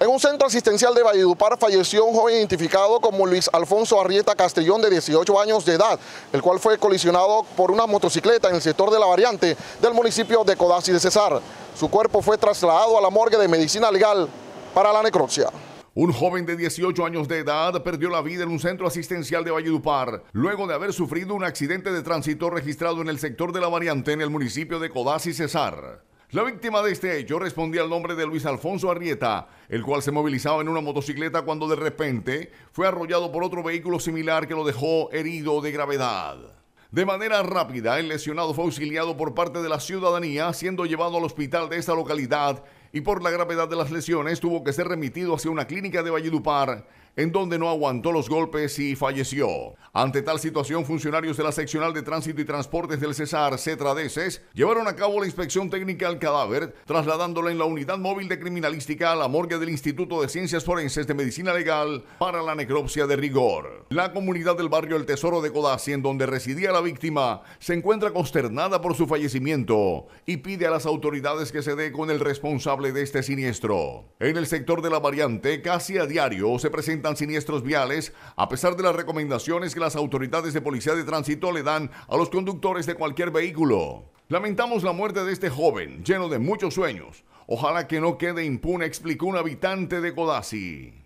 En un centro asistencial de Valledupar falleció un joven identificado como Luis Alfonso Arrieta Castellón de 18 años de edad, el cual fue colisionado por una motocicleta en el sector de la variante del municipio de Codazzi de Cesar. Su cuerpo fue trasladado a la morgue de medicina legal para la necropsia. Un joven de 18 años de edad perdió la vida en un centro asistencial de Valledupar, luego de haber sufrido un accidente de tránsito registrado en el sector de la variante en el municipio de Codazzi Cesar. La víctima de este hecho respondía al nombre de Luis Alfonso Arrieta, el cual se movilizaba en una motocicleta cuando de repente fue arrollado por otro vehículo similar que lo dejó herido de gravedad. De manera rápida, el lesionado fue auxiliado por parte de la ciudadanía, siendo llevado al hospital de esta localidad y por la gravedad de las lesiones tuvo que ser remitido hacia una clínica de Valledupar en donde no aguantó los golpes y falleció. Ante tal situación, funcionarios de la seccional de tránsito y transportes del Cesar, Cetradeses llevaron a cabo la inspección técnica al cadáver, trasladándolo en la unidad móvil de criminalística a la morgue del Instituto de Ciencias Forenses de Medicina Legal para la necropsia de rigor. La comunidad del barrio El Tesoro de Codazzi, en donde residía la víctima, se encuentra consternada por su fallecimiento y pide a las autoridades que se dé con el responsable de este siniestro. En el sector de la variante, casi a diario se presenta siniestros viales, a pesar de las recomendaciones que las autoridades de policía de tránsito le dan a los conductores de cualquier vehículo. Lamentamos la muerte de este joven, lleno de muchos sueños. Ojalá que no quede impune, explicó un habitante de Codazzi.